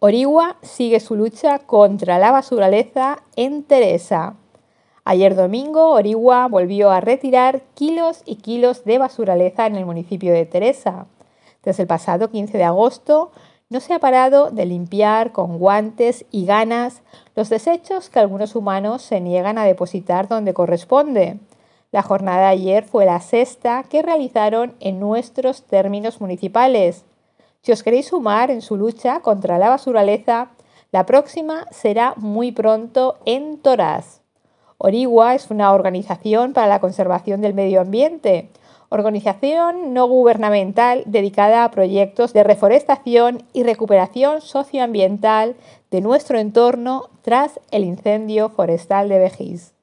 Origua sigue su lucha contra la basuraleza en Teresa. Ayer domingo, Origua volvió a retirar kilos y kilos de basuraleza en el municipio de Teresa. Desde el pasado 15 de agosto, no se ha parado de limpiar con guantes y ganas los desechos que algunos humanos se niegan a depositar donde corresponde. La jornada ayer fue la sexta que realizaron en nuestros términos municipales si os queréis sumar en su lucha contra la basuraleza, la próxima será muy pronto en Toraz. Origua es una organización para la conservación del medio ambiente, organización no gubernamental dedicada a proyectos de reforestación y recuperación socioambiental de nuestro entorno tras el incendio forestal de Vejís.